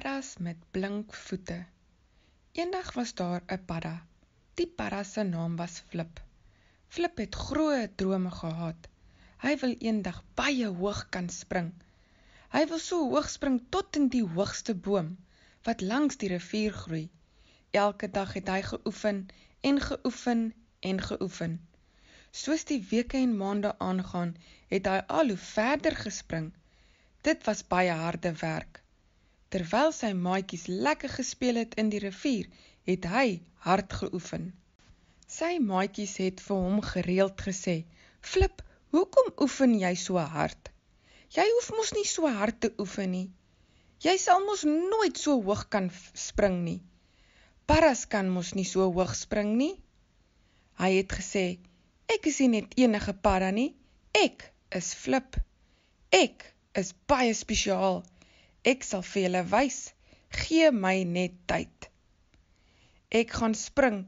paddas met blink voete. Eendag was daar 'n padda. Die padda se naam was Flip. Flip het groot drome gehad. Hy wil eendag baie hoog kan spring. Hy wil so hoog spring tot in die hoogste boom wat langs die rivier groei. Elke dag het hy geoefen en geoefen en geoefen. Soos die weke en maande aangaan, het hy al hoe verder gespring. Dit was baie harde werk. Terwyl sy maatjies lekker gespeel het in die rivier, het hy hard geoefen. Sy maatjies het vir hom gereeld gesê: "Flip, hoekom oefen jy so hard? Jy hoef mos nie so hard te oefen nie. Jy sal mos nooit so hoog kan spring nie. Paras kan mos nie so hoog spring nie." Hy het gesê: "Ek is nie enige para nie. Ek is Flip. Ek is baie spesiaal." Ek sal vir julle wys. Gee my net tyd. Ek gaan spring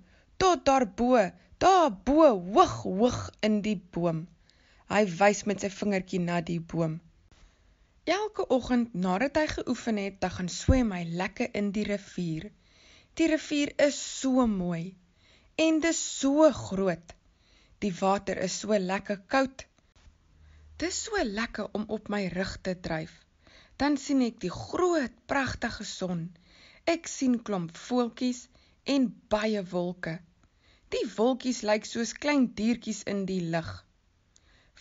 tot daarbo, daarbo hoog hoog in die boom. Hy wys met sy vingertjie na die boom. Elke oggend nadat hy geoefen het, dan gaan swem hy lekker in die rivier. Die rivier is so mooi en dis so groot. Die water is so lekker koud. Dis so lekker om op my rug te dryf dan sien ek die groot pragtige son. Ek sien klomp voeltjies en baie wolke. Die wolkies lyk soos klein diertjies in die lug.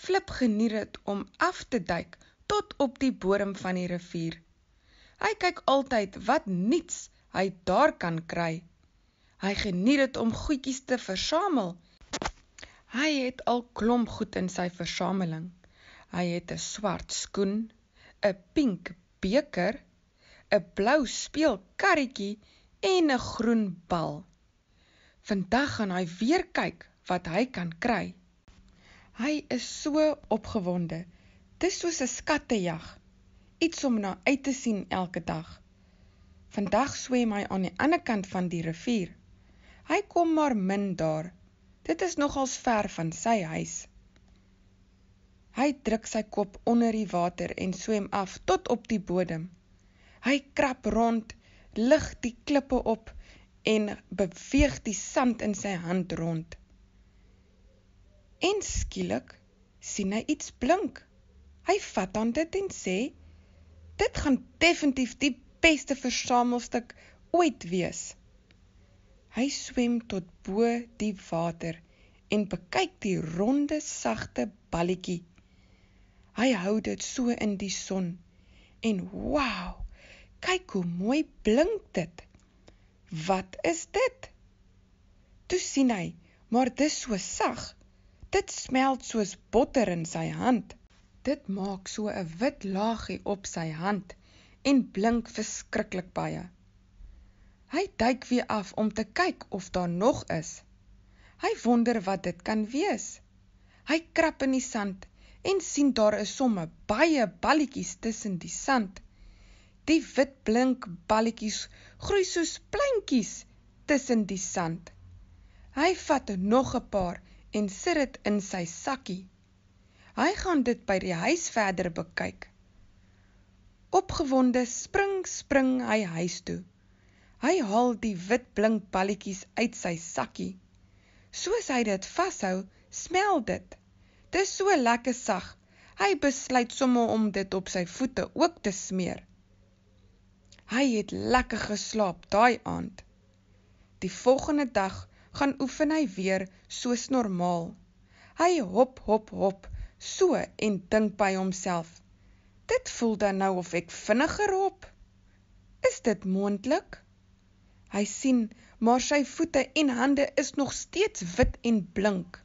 Flip geniet dit om af te duik tot op die bodem van die rivier. Hy kyk altyd wat niets hy daar kan kry. Hy geniet dit om goedjies te versamel. Hy het al klomp goed in sy versameling. Hy het 'n swart skoen, 'n pink beker, 'n blou speelkarretjie en 'n groen bal. Vandag gaan hy weer kyk wat hy kan kry. Hy is so opgewonde. Dis soos 'n skattejag, iets om na uit te sien elke dag. Vandag swem hy aan die ander kant van die rivier. Hy kom maar min daar. Dit is nogals ver van sy huis. Hy druk sy kop onder die water en swem af tot op die bodem. Hy krap rond, lig die klippe op en beweeg die sand in sy hand rond. En skielik sien hy iets blink. Hy vat aan dit en sê: "Dit gaan definitief die beste versamelstuk ooit wees." Hy swem tot bo die water en bekyk die ronde, sagte balletjie Hy hou dit so in die son. En wow! Kyk hoe mooi blink dit. Wat is dit? Toe sien hy, maar dit is so sag. Dit smelt soos botter in sy hand. Dit maak so 'n wit laagie op sy hand en blink verskriklik baie. Hy duik weer af om te kyk of daar nog is. Hy wonder wat dit kan wees. Hy krap in die sand en sien daar is somme baie balletjies tussen die sand. Die wit blink balletjies groei soos pleintjies tussen die sand. Hy vat nog 'n paar en sit dit in sy sakkie. Hy gaan dit by die huis verder bekyk. Opgewonde spring spring hy huis toe. Hy haal die wit blink balletjies uit sy sakkie. Soos hy dit vashou, smel dit. Dis so lekker sag. Hy besluit sommer om dit op sy voete ook te smeer. Hy het lekker geslaap daai aand. Die volgende dag gaan oefen hy weer soos normaal. Hy hop hop hop so en dink by homself. Dit voel dan nou of ek vinniger hop. Is dit moontlik? Hy sien, maar sy voete en hande is nog steeds wit en blink.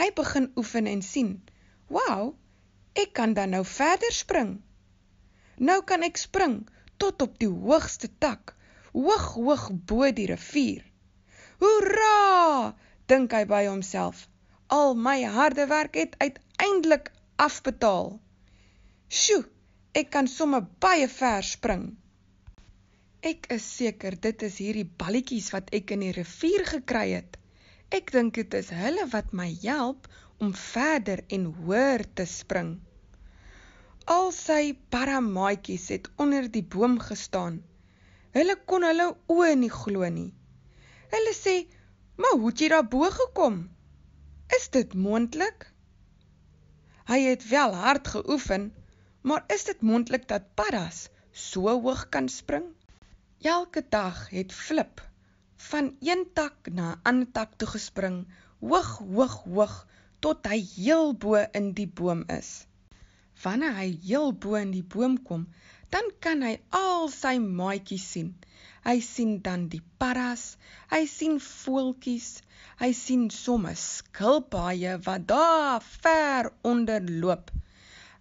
Hy begin oefen en sien, wow, ek kan dan nou verder spring. Nou kan ek spring tot op die hoogste tak, hoog, hoog bo die rivier. Hoera, dink hy by homself, al my harde werk het uiteindelik afbetaal. Sjoe, ek kan somme baie ver spring. Ek is seker dit is hierdie balletjies wat ek in die rivier gekry het. Ek dink dit is hulle wat my help om verder en hoër te spring. Al sy paramaatjies het onder die boom gestaan. Hulle kon hulle oë nie glo nie. Hulle sê: "Maar hoe het jy daarbo gekom? Is dit moontlik?" Hy het wel hard geoefen, maar is dit moontlik dat paddas so hoog kan spring? Elke dag het Flip van een tak na ander tak toe gespring, hoog, hoog, hoog, tot hy heel bo in die boom is. Wanneer hy heel bo in die boom kom, dan kan hy al sy maatjies sien. Hy sien dan die parras, hy sien voeltjies, hy sien somme skilpaaie wat daar ver onder loop.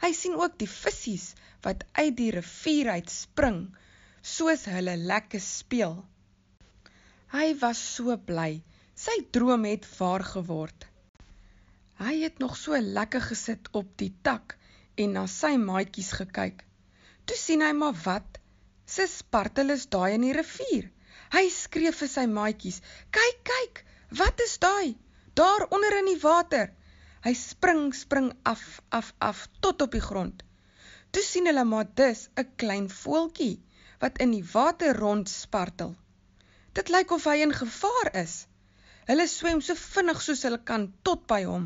Hy sien ook die visse wat uit die rivier uit spring, soos hulle lekker speel. Hy was so bly. Sy droom het waar geword. Hy het nog so lekker gesit op die tak en na sy maatjies gekyk. Toe sien hy maar wat? Sy spartel is daai in die rivier. Hy skree vir sy maatjies: "Kyk, kyk, wat is daai? Daar onder in die water." Hy spring, spring af, af, af tot op die grond. Toe sien hulle maar dis 'n klein voeltjie wat in die water rondspartel. Dit lyk of hy in gevaar is. Hulle swem so vinnig soos hulle kan tot by hom.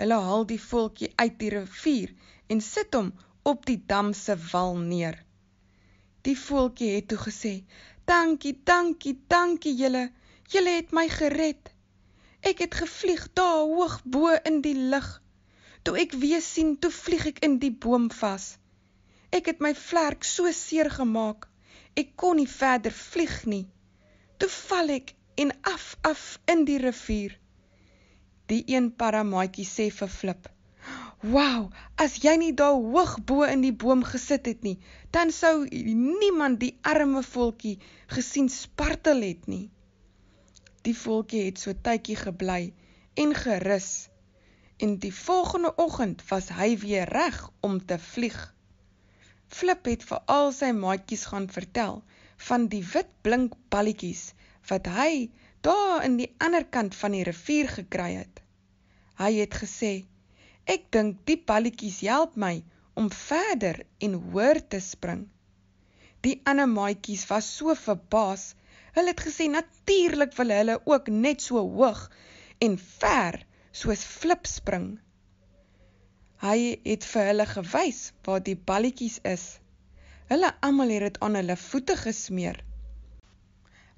Hulle haal die voeltjie uit die rivier en sit hom op die dam se wal neer. Die voeltjie het toe gesê: "Dankie, dankie, dankie julle. Julle het my gered. Ek het gevlieg daar hoog bo in die lug. Toe ek weer sien, toe vlieg ek in die boom vas. Ek het my vlerk so seer gemaak. Ek kon nie verder vlieg nie." toe val ek en af af in die rivier. Die een paramaatjie sê vir Flip: "Wow, as jy nie daar hoog bo in die boom gesit het nie, dan sou niemand die arme voeltjie gesien spartel het nie." Die voeltjie het so tydjie gebly en gerus. En die volgende oggend was hy weer reg om te vlieg. Flip het vir al sy maatjies gaan vertel van die wit blink balletjies wat hy daar in die ander kant van die rivier gekry het. Hy het gesê: "Ek dink die balletjies help my om verder en hoër te spring." Die ander maatjies was so verbaas. Hulle het gesê natuurlik wil hulle ook net so hoog en ver soos flip spring. Hy het vir hulle gewys waar die balletjies is. Hulle almal het dit aan hulle voete gesmeer.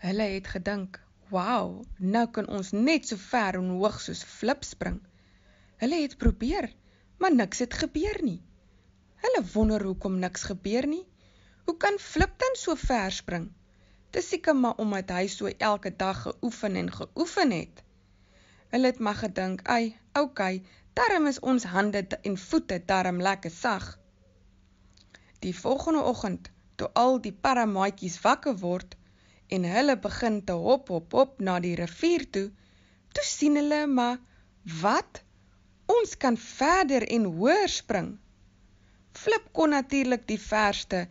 Hulle het gedink, "Wow, nou kan ons net so ver en hoog soos flip spring." Hulle het probeer, maar niks het gebeur nie. Hulle wonder hoekom niks gebeur nie. Hoe kan flip dan so ver spring? Dis seker maar omdat hy so elke dag geoefen en geoefen het. Hulle het maar gedink, "Ai, oké, okay, darm is ons hande en voete darm lekker sag." Die volgende oggend, toe al die paramaatjies wakker word en hulle begin te hop hop hop na die rivier toe, toe sien hulle maar wat ons kan verder en hoër spring. Flip kon natuurlik die verste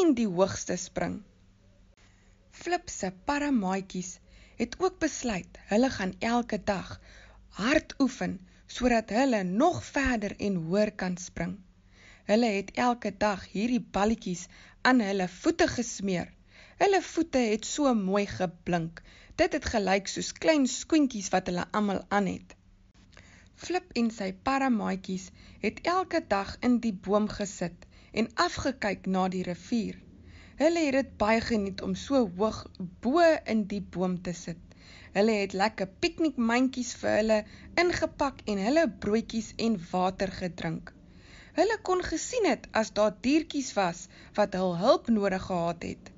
en die hoogste spring. Flip se paramaatjies het ook besluit hulle gaan elke dag hard oefen sodat hulle nog verder en hoër kan spring. Hulle het elke dag hierdie balletjies aan hulle voete gesmeer. Hulle voete het so mooi geblink. Dit het gelyk soos klein skoentjies wat hulle almal aan het. Flip en sy paramaatjies het elke dag in die boom gesit en afgekyk na die rivier. Hulle het dit baie geniet om so hoog bo in die boom te sit. Hulle het lekker piknikmandjies vir hulle ingepak en hulle broodjies en water gedrink. Hulle kon gesien het as daar diertjies was wat hul hulp nodig gehad het.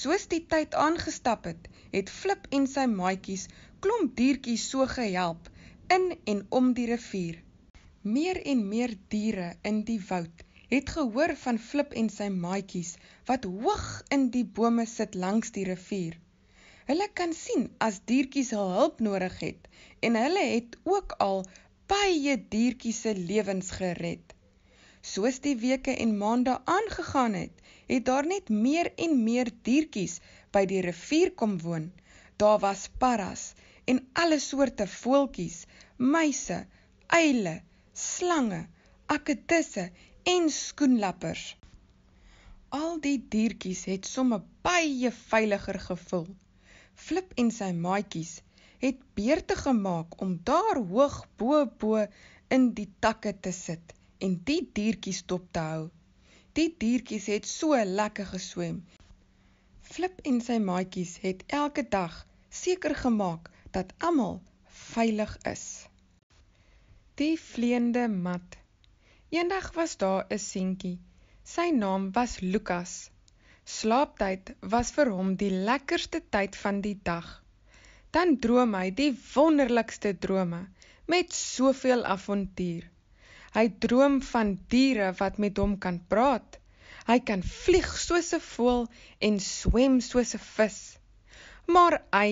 Soos die tyd aangestap het, het Flip en sy maatjies klomp diertjies so gehelp in en om die rivier. Meer en meer diere in die woud het gehoor van Flip en sy maatjies wat hoog in die bome sit langs die rivier. Hulle kan sien as diertjies hul hulp nodig het en hulle het ook al baie diertjies se lewens gered. Soos die weke en maande aangegaan het, het daar net meer en meer diertjies by die rivier kom woon. Daar was parras en alle soorte voeltjies, muise, uile, slange, akkatisse en skoenlappers. Al die diertjies het somme baie veiliger gevoel. Flip en sy maatjies het beurte gemaak om daar hoog bo bo in die takke te sit en die diertjies dop te hou. Die diertjies het so lekker geswem. Flip en sy maatjies het elke dag seker gemaak dat almal veilig is. Die vleende mat. Eendag was daar 'n seentjie. Sy naam was Lukas. Slaaptyd was vir hom die lekkerste tyd van die dag. Dan droom hy die wonderlikste drome met soveel avontuur. Hy droom van diere wat met hom kan praat. Hy kan vlieg soos 'n voël en swem soos 'n vis. Maar hy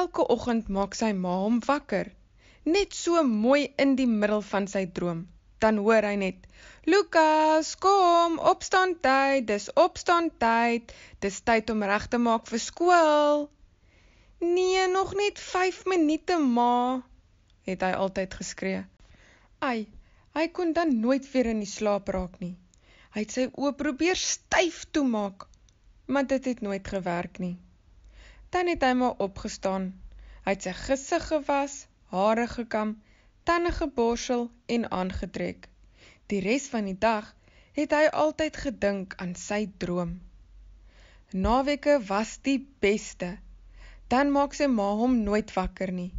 elke oggend maak sy ma hom wakker, net so mooi in die middel van sy droom. Dan hoor hy net: "Lukas, kom, opstaan tyd, dis opstaan tyd, dis tyd om reg te maak vir skool." "Nee, nog net 5 minute, ma," het hy altyd geskree. "Ai, Hy kon dan nooit weer in die slaap raak nie. Hy het sy oë probeer styf toemaak, maar dit het nooit gewerk nie. Dan het hy maar opgestaan. Hy het sy gesig gewas, hare gekam, tande geborsel en aangetrek. Die res van die dag het hy altyd gedink aan sy droom. Naweke was die beste. Dan maak sy ma hom nooit wakker nie.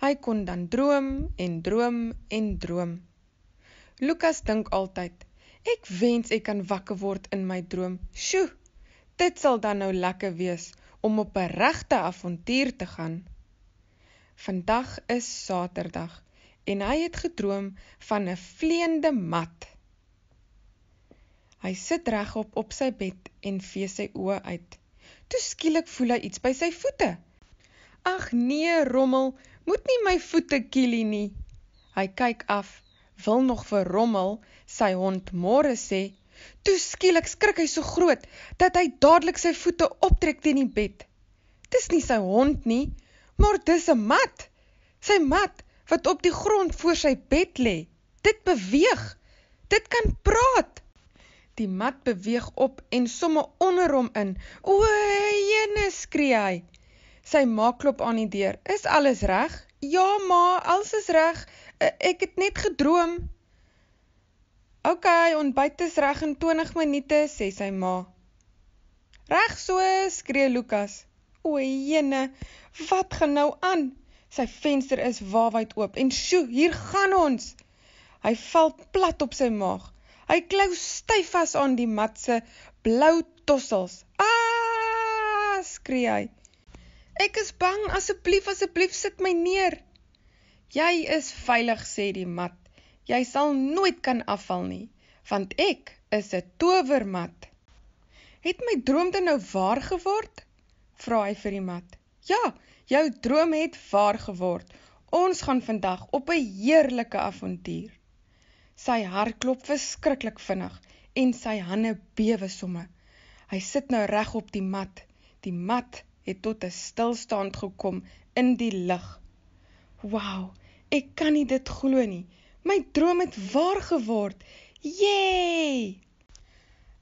Hy kon dan droom en droom en droom. Lukas dink altyd, ek wens ek kan wakker word in my droom. Sjoe, dit sal dan nou lekker wees om op 'n regte avontuur te gaan. Vandag is Saterdag en hy het gedroom van 'n vleiende mat. Hy sit regop op sy bed en vee sy oë uit. Toe skielik voel hy iets by sy voete. Ag nee, rommel, moet nie my voete kielie nie. Hy kyk af wil nog vir Rommel sy hond môre sê, toe skielik skrik hy so groot dat hy dadelik sy voete optrek teen die bed. Dis nie sy hond nie, maar dis 'n mat. Sy mat wat op die grond voor sy bed lê. Dit beweeg. Dit kan praat. Die mat beweeg op en somme onder hom in. "Oeyene!" skree hy. Sy ma klop aan die deur. "Is alles reg?" "Ja, ma, alles is reg," Eh, ek het net gedroom. OK, ontbyt is reg in 20 minute, sê sy ma. Reg so, skree Lukas. O, jene, wat gaan nou aan? Sy venster is waawyd oop en sjo, hier gaan ons. Hy val plat op sy maag. Hy klou styf vas aan die mat se blou tossels. Aa, ah! skree hy. Ek is bang, asseblief, asseblief sit my neer. Jy is veilig sê die mat. Jy sal nooit kan afval nie, want ek is 'n towermat. Het my droomte nou waar geword? vra hy vir die mat. Ja, jou droom het waar geword. Ons gaan vandag op 'n heerlike avontuur. Sy hart klop verskriklik vinnig en sy hande bewe somme. Hy sit nou reg op die mat. Die mat het tot 'n stilstand gekom in die lig "Wow, ek kan nie dit glo nie. My droom het waar geword. Yay!"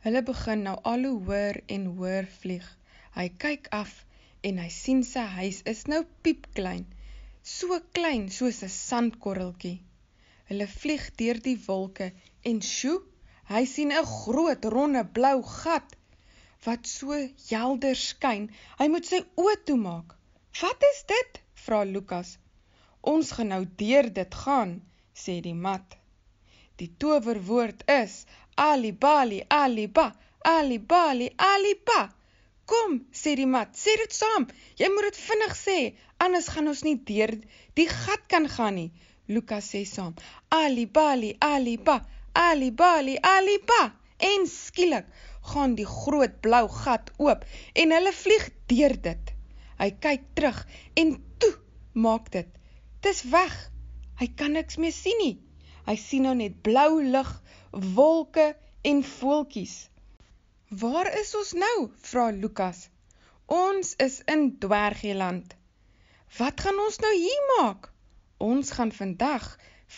Hulle begin nou al hoe hoër en hoër vlieg. Hy kyk af en hy sien sy huis is nou piepklein. So klein soos 'n sandkorreltjie. Hulle vlieg deur die wolke en sjoe, hy sien 'n groot ronde blou gat wat so helder skyn. Hy moet sy oë toemaak. "Wat is dit?" vra Lukas. Ons gaan nou deur dit gaan, sê die mat. Die towerwoord is Alibali Aliba, Alibali Alipa. Kom, sê die mat, sê dit saam. Jy moet dit vinnig sê, anders gaan ons nie deur die gat kan gaan nie, Lukas sê saam. Alibali Aliba, Alibali Alipa. En skielik gaan die groot blou gat oop en hulle vlieg deur dit. Hy kyk terug en toe maak dit Dis weg. Hy kan niks meer sien nie. Hy sien nou net blou lig, wolke en voeltjies. Waar is ons nou? vra Lukas. Ons is in Dwergieland. Wat gaan ons nou hier maak? Ons gaan vandag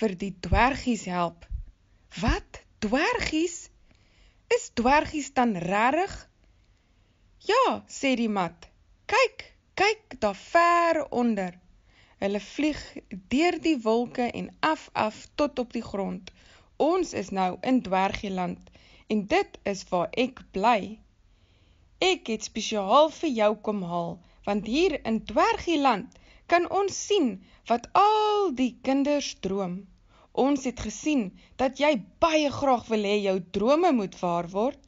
vir die dwergies help. Wat? Dwergies? Is dwergies dan regtig? Ja, sê die mat. Kyk, kyk daar ver onder. Hulle vlieg deur die wolke en af af tot op die grond. Ons is nou in Dwergieland en dit is waar ek bly. Ek het spesiaal vir jou kom haal want hier in Dwergieland kan ons sien wat al die kinders droom. Ons het gesien dat jy baie graag wil hê jou drome moet waar word.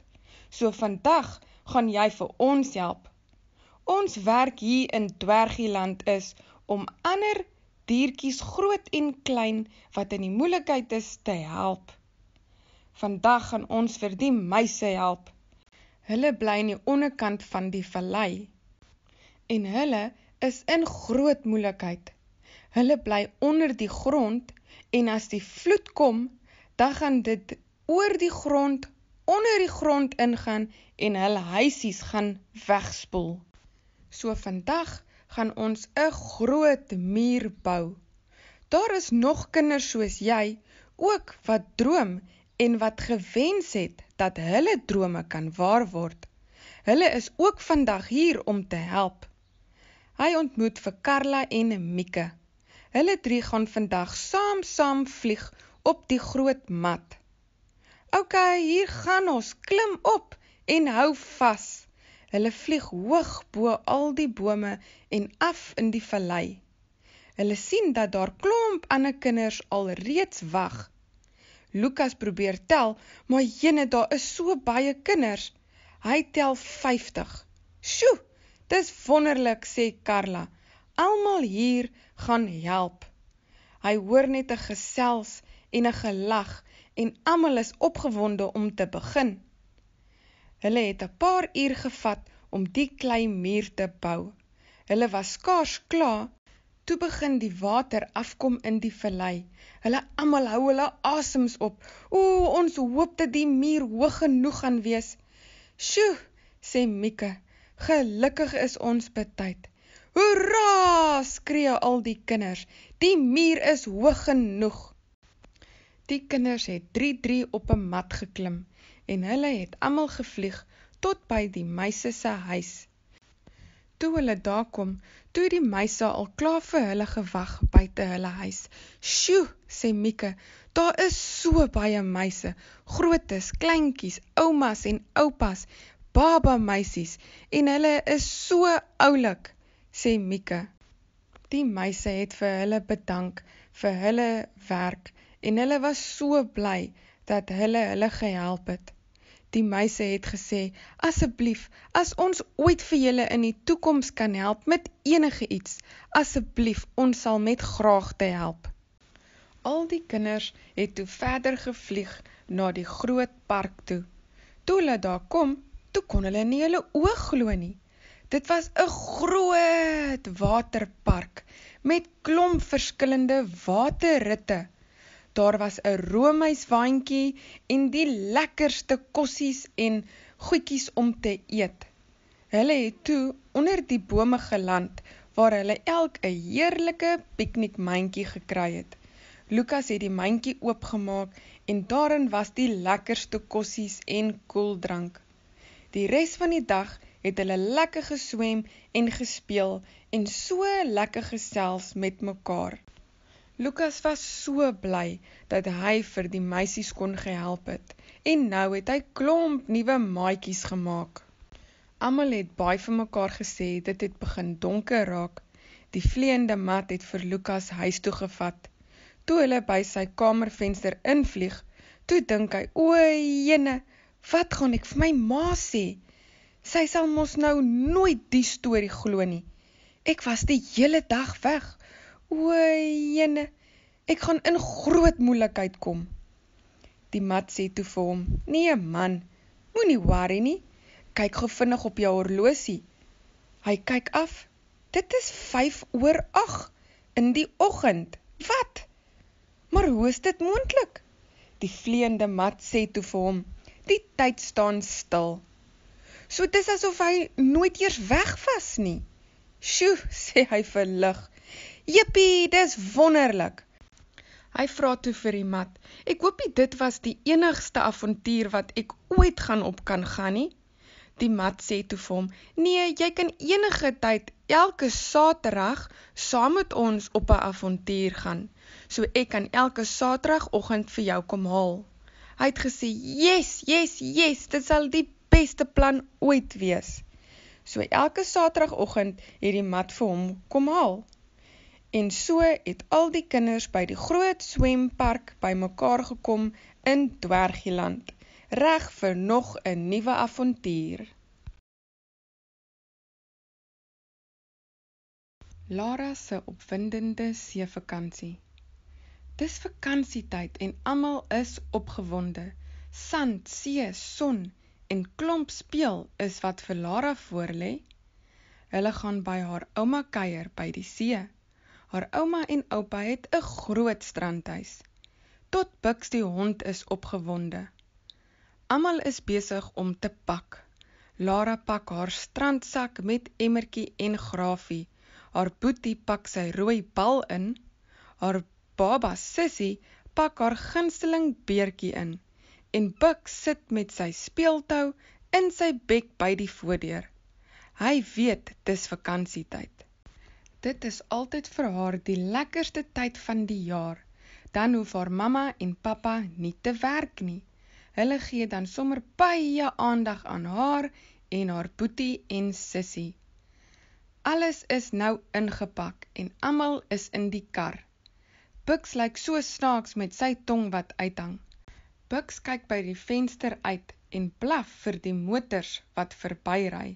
So vandag gaan jy vir ons help. Ons werk hier in Dwergieland is om ander diertjies groot en klein wat in die moeilikheid is te help. Vandag gaan ons vir die muise help. Hulle bly in die onderkant van die vallei en hulle is in groot moeilikheid. Hulle bly onder die grond en as die vloed kom, dan gaan dit oor die grond, onder die grond ingaan en hulle huisies gaan wegspoel. So vandag gaan ons 'n groot muur bou. Daar is nog kinders soos jy ook wat droom en wat gewens het dat hulle drome kan waar word. Hulle is ook vandag hier om te help. Hy ontmoet vir Karla en Mieke. Hulle drie gaan vandag saam-saam vlieg op die groot mat. OK, hier gaan ons klim op en hou vas. Hulle vlieg hoog bo al die bome en af in die vallei. Hulle sien dat daar klomp ander kinders alreeds wag. Lukas probeer tel, maar jene daar is so baie kinders. Hy tel 50. Sjoe, dis wonderlik sê Karla. Almal hier gaan help. Hy hoor net 'n gesels en 'n gelag en almal is opgewonde om te begin. Hulle het 'n paar uur gevat om die klei muur te bou. Hulle was skaars klaar toe begin die water afkom in die vallei. Hulle almal hou hulle asems op. O, ons hoop dat die muur hoog genoeg gaan wees. Sjoe, sê Mieke. Gelukkig is ons betyd. Hoera! skree al die kinders. Die muur is hoog genoeg. Die kinders het 3-3 op 'n mat geklim en hulle het almal gevlieg tot by die meise se huis. Toe hulle daar kom, toe die meise al klaar vir hulle gewag buite hulle huis. "Sjoe," sê Mieke, "daar is so baie meise, grootes, kleintjies, oumas en oupas, baba meisies en hulle is so oulik," sê Mieke. Die meise het vir hulle bedank vir hulle werk en hulle was so bly dat hulle hulle gehelp het. Die meisie het gesê: "Asseblief, as ons ooit vir julle in die toekoms kan help met enige iets, asseblief, ons sal met graagte help." Al die kinders het toe verder gevlieg na die groot park toe. Toe hulle daar kom, toe kon hulle nie hulle oë glo nie. Dit was 'n groot waterpark met klomp verskillende waterritte daar was 'n roomuiswaandjie en die lekkerste kossies en goedjies om te eet. Hulle het toe onder die bome geland waar hulle elk 'n heerlike piknikmandjie gekry het. Lukas het die mandjie oopgemaak en daarin was die lekkerste kossies en koeldrank. Die res van die dag het hulle lekker geswem en gespeel en so lekker gesels met mekaar. Lukas was so bly dat hy vir die meisies kon gehelp het en nou het hy klomp nuwe maatjies gemaak. Almal het baie vir mekaar gesê dit het begin donker raak. Die vleiende mat het vir Lukas huis toe gevat. Toe hulle by sy kamervenster invlieg, toe dink hy: "O, jene, wat gaan ek vir my ma sê? Sy sal mos nou nooit die storie glo nie. Ek was die hele dag weg." O, jene, ek gaan in groot moeilikheid kom. Die mat sê toe vir hom: "Nee, man, moenie worry nie. Kyk gou vinnig op jou horlosie." Hy kyk af. Dit is 5 oor 8 in die oggend. Wat? Maar hoe is dit moontlik? Die vleiende mat sê toe vir hom: "Die tyd staan stil." So dis asof hy nooit eers weg was nie. "Sjoe," sê hy verlig. Jippie, dis wonderlik. Hy vra toe vir die mat: "Ek hoop dit was die enigste avontuur wat ek ooit gaan op kan gaan nie." Die mat sê toe vir hom: "Nee, jy kan enige tyd, elke Saterdag saam met ons op 'n avontuur gaan. So ek kan elke Saterdagoggend vir jou kom haal." Hy het gesê: "Yes, yes, yes, dit sal die beste plan ooit wees." So elke Saterdagoggend het die mat vir hom kom haal. En so het al die kinders by die groot swempark bymekaar gekom in Dwergieland, reg vir nog 'n nuwe avontuur. Lara se opwindende seevakansie. Dis vakansietyd en almal is opgewonde. Sand, see, son en klomp speel is wat vir Lara voorlê. Hulle gaan by haar ouma kuier by die see. Haar ouma en oupa het 'n groot strandhuis. Tot Bix die hond is opgewonde. Almal is besig om te pak. Lara pak haar strandsak met emmertjie en grafie. Haar boetie pak sy rooi bal in. Haar baba Sissy pak haar gunsteling beertjie in. En Bix sit met sy speeltou in sy bek by die voordeur. Hy weet dis vakansietyd. Dit is altyd vir haar die lekkerste tyd van die jaar. Dan hoef haar mamma en pappa nie te werk nie. Hulle gee dan sommer baie aandag aan haar en haar boetie en sussie. Alles is nou ingepak en almal is in die kar. Bux lyk so snaaks met sy tong wat uithang. Bux kyk by die venster uit en blaf vir die motors wat verbyry.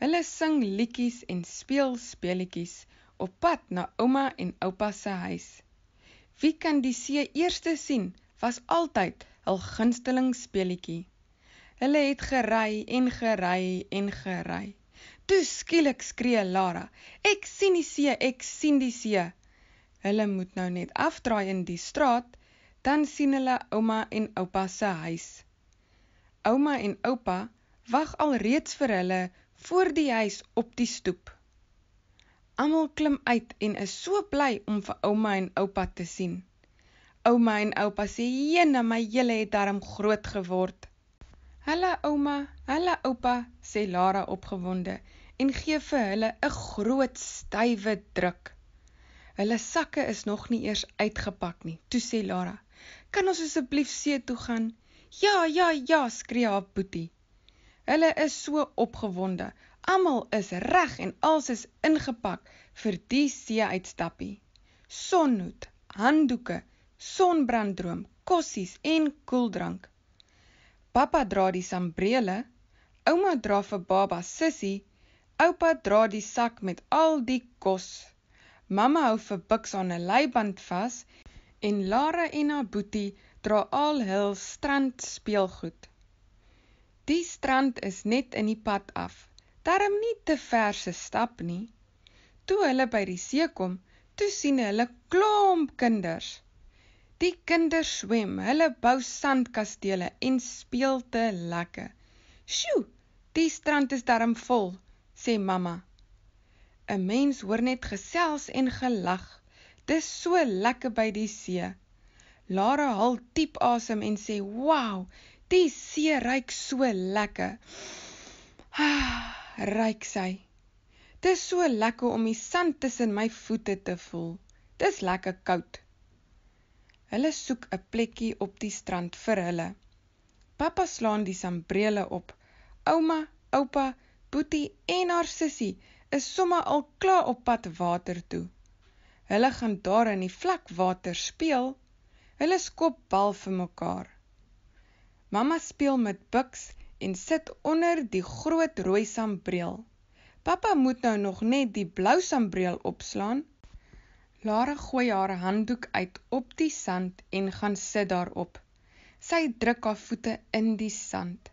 Hulle sing liedjies en speel speletjies op pad na ouma en oupa se huis. Wie kan die see eerste sien was altyd hul gunsteling speletjie. Hulle het gery en gery en gery. Toe skielik skree Lara: "Ek sien die see, ek sien die see." Hulle moet nou net afdraai in die straat, dan sien hulle ouma en oupa se huis. Ouma en oupa wag alreeds vir hulle voor die huis op die stoep. Amal klim uit en is so bly om vir ouma en oupa te sien. Ouma en oupa sê, jene, my jylle het daarom groot geword. Hulle ouma, hulle oupa, sê Lara opgewonde en geef vir hulle een groot stuive druk. Hulle sakke is nog nie eers uitgepak nie, toe sê Lara. Kan ons asblief see toe gaan? Ja, ja, ja, skree haar boetie. Hulle is so opgewonde. Almal is reg en alles is ingepak vir die see-uitstappie. Sonhoed, handdoeke, sonbranddroom, kossies en koeldrank. Pappa dra die sambrele, ouma dra vir baba sissie, oupa dra die sak met al die kos. Mamma hou vir Bucks aan 'n leiband vas en Lara en haar boetie dra al hul strandspeelgoed. Die strand is net in die pad af. Darm nie te ver se stap nie. Toe hulle by die see kom, toe sien hulle klomp kinders. Die kinders swem, hulle bou sandkastele en speel te lekker. Sjoe, die strand is darm vol, sê mamma. 'n Mens hoor net gesels en gelag. Dis so lekker by die see. Lara haal diep asem en sê: "Wow, die see ruik so lekker. Ha, ah, ruik sy. Dis so lekker om die sand tussen my voete te voel. Dis lekker koud. Hulle soek 'n plekkie op die strand vir hulle. Pappa slaan die sambrele op. Ouma, oupa, Boetie en haar sussie is sommer al klaar op pad water toe. Hulle gaan daar in die vlak water speel. Hulle skop bal vir mekaar. Mamma speel met Bucks en sit onder die groot rooi sambreel. Pappa moet nou nog net die blou sambreel opslaan. Lara gooi haar handdoek uit op die sand en gaan sit daarop. Sy druk haar voete in die sand.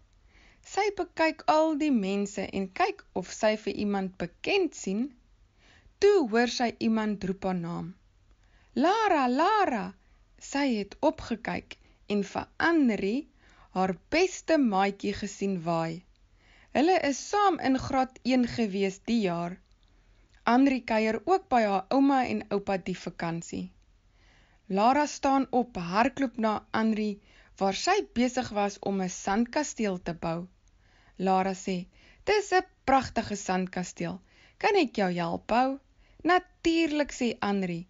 Sy bekyk al die mense en kyk of sy vir iemand bekend sien. Toe hoor sy iemand roep haar naam. "Lara, Lara!" Sy het opgekyk en vir Andri haar beste maatjie gesien waai. Hulle is saam in graad 1 gewees die jaar. Andri kuier ook by haar ouma en oupa die vakansie. Lara staan op, hardloop na Andri waar sy besig was om 'n sandkasteel te bou. Lara sê: "Dis 'n pragtige sandkasteel. Kan ek jou help bou?" "Natuurlik," sê Andri.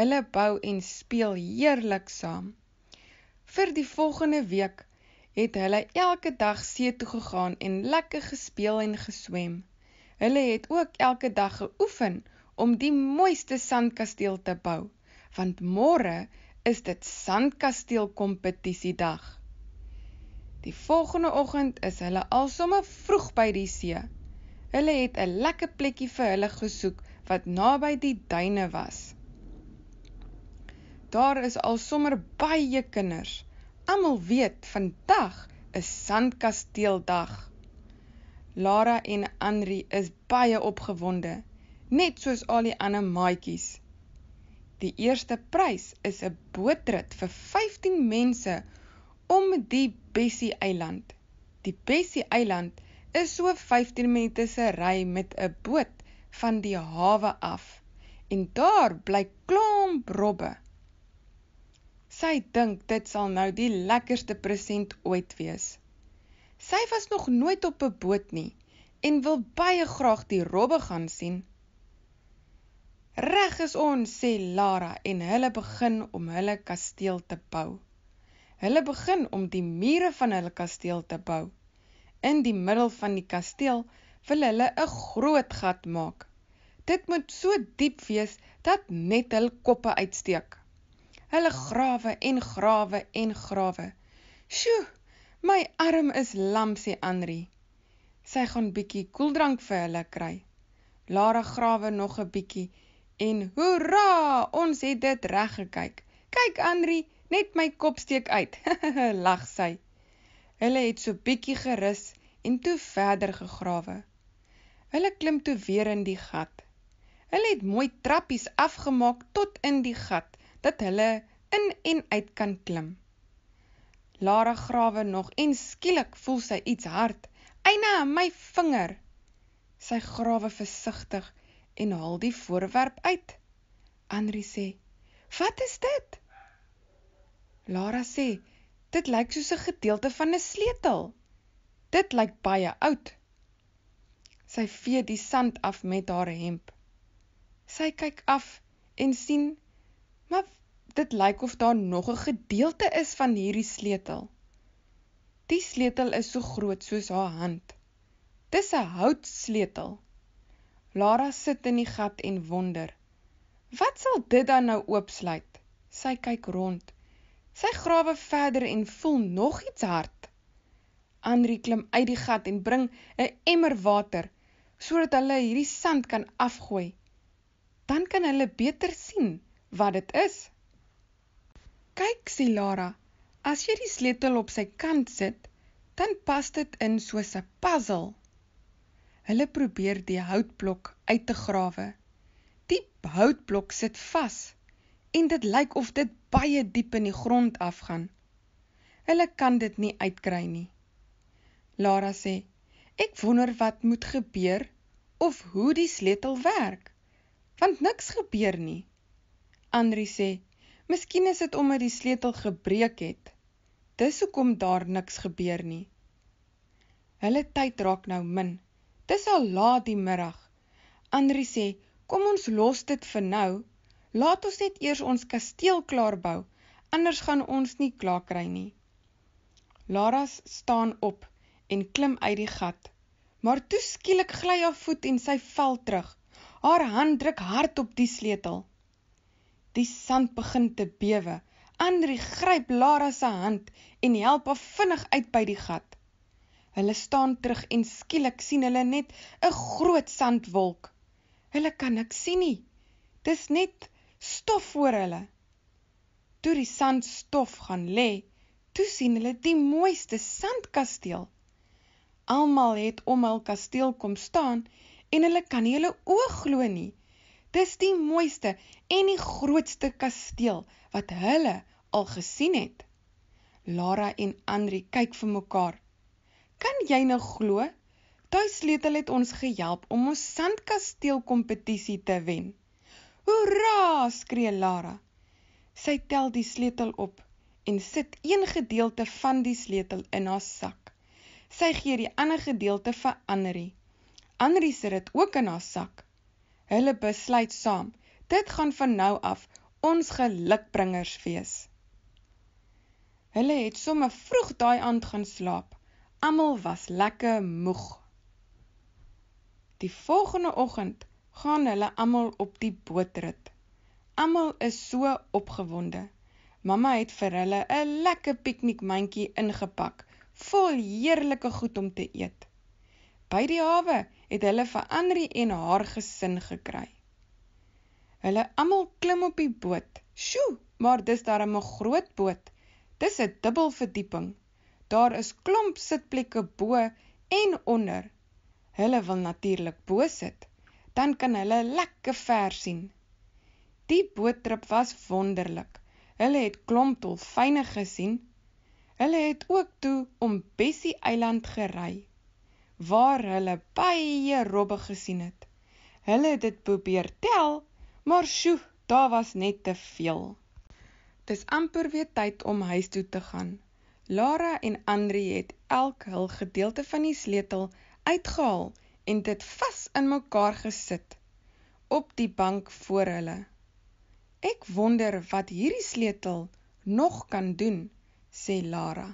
Hulle bou en speel heerlik saam. Vir die volgende week het hulle elke dag see toe gegaan en lekker gespeel en geswem. Hulle het ook elke dag geoefen om die mooiste sandkasteel te bou, want môre is dit sandkasteel kompetisie dag. Die volgende oggend is hulle alsomme vroeg by die see. Hulle het 'n lekker plekkie vir hulle gesoek wat naby die duine was. Daar is alsommer baie kinders. Almal weet vandag is sandkasteeldag. Lara en Anri is baie opgewonde, net soos al die ander maatjies. Die eerste prys is 'n bootrit vir 15 mense om die Bessie Eiland. Die Bessie Eiland is so 15 minute se ry met 'n boot van die hawe af en daar bly klomp robbe. Sy dink dit sal nou die lekkerste present ooit wees. Sy was nog nooit op 'n boot nie en wil baie graag die robbe gaan sien. Reg is ons, sê Lara en hulle begin om hulle kasteel te bou. Hulle begin om die mure van hulle kasteel te bou. In die middel van die kasteel wil hulle 'n groot gat maak. Dit moet so diep wees dat net hul koppe uitsteek. Hulle grawe en grawe en grawe. Sjoe, my arm is lam sê Anri. Sy gaan bietjie koeldrank vir hulle kry. Lara grawe nog 'n bietjie en hoera, ons het dit reg gekyk. Kyk Anri, net my kop steek uit. Lag sy. Hulle het so bietjie gerus en toe verder gegrawe. Hulle klim toe weer in die gat. Hulle het mooi trappies afgemaak tot in die gat dat hulle in en uit kan klim. Lara grawe nog en skielik voel sy iets hard. Eina, my vinger. Sy grawe versigtig en haal die voorwerp uit. Andri sê: "Wat is dit?" Lara sê: "Dit lyk soos 'n gedeelte van 'n sleutel. Dit lyk baie oud." Sy vee die sand af met haar hemp. Sy kyk af en sien Maar dit lyk of daar nog 'n gedeelte is van hierdie sleutel. Die sleutel is so groot soos haar hand. Dis 'n houtsleutel. Lara sit in die gat en wonder. Wat sal dit dan nou oopsluit? Sy kyk rond. Sy grawe verder en voel nog iets hard. Andri klim uit die gat en bring 'n emmer water sodat hulle hierdie sand kan afgooi. Dan kan hulle beter sien wat dit is. Kyk, sê Lara, as jy die sleutel op sy kant sit, dan pas dit in soos 'n puzzle. Hulle probeer die houtblok uit te grawe. Die houtblok sit vas en dit lyk of dit baie diep in die grond afgaan. Hulle kan dit nie uitkry nie. Lara sê: "Ek wonder wat moet gebeur of hoe die sleutel werk, want niks gebeur nie." Andri sê: "Miskien is dit omdat die sleutel gebreek het. Dis hoekom daar niks gebeur nie." Hulle tyd raak nou min. Dis al laat die middag. Andri sê: "Kom ons los dit vir nou. Laat ons net eers ons kasteel klaar bou, anders gaan ons nie klaar kry nie." Lara staan op en klim uit die gat. Maar toe skielik gly haar voet en sy val terug. Haar hand druk hard op die sleutel. Die sand begin te bewe. Andri gryp Lara se hand en help haar vinnig uit by die gat. Hulle staan terug en skielik sien hulle net 'n groot sandwolk. Hulle kan niks sien nie. Dis net stof voor hulle. Toe die sand stof gaan lê, toe sien hulle die mooiste sandkasteel. Almal het om hul kasteel kom staan en hulle kan nie hulle oë glo nie. Dis die mooiste en die grootste kasteel wat hulle al gesien het. Lara en Andri kyk vir mekaar. Kan jy nou glo? Tuisleutel het ons gehelp om ons sandkasteel kompetisie te wen. Hoera! skree Lara. Sy tel die sleutel op en sit een gedeelte van die sleutel in haar sak. Sy gee die ander gedeelte vir Andri. Andri sit dit ook in haar sak. Hulle besluit saam, dit gaan van nou af ons gelukbringers wees. Hulle het sommer vroeg daai aand gaan slaap. Almal was lekker moeg. Die volgende oggend gaan hulle almal op die bootrit. Almal is so opgewonde. Mamma het vir hulle 'n lekker piknikmandjie ingepak, vol heerlike goed om te eet. By die hawe het hulle vir Andri en haar gesin gekry. Hulle almal klim op die boot. Sjoe, maar dis darem 'n groot boot. Dis 'n dubbelverdieping. Daar is klomp sitplekke bo en onder. Hulle wil natuurlik bo sit, dan kan hulle lekker ver sien. Die boottrip was wonderlik. Hulle het klomp dolfyne gesien. Hulle het ook toe om Bessie Eiland gery waar hulle baie robbe gesien het. Hulle het dit probeer tel, maar sjoe, daar was net te veel. Dis amper weer tyd om huis toe te gaan. Lara en Andri het elk hul gedeelte van die sleutel uitgehaal en dit vas in mekaar gesit op die bank voor hulle. Ek wonder wat hierdie sleutel nog kan doen, sê Lara.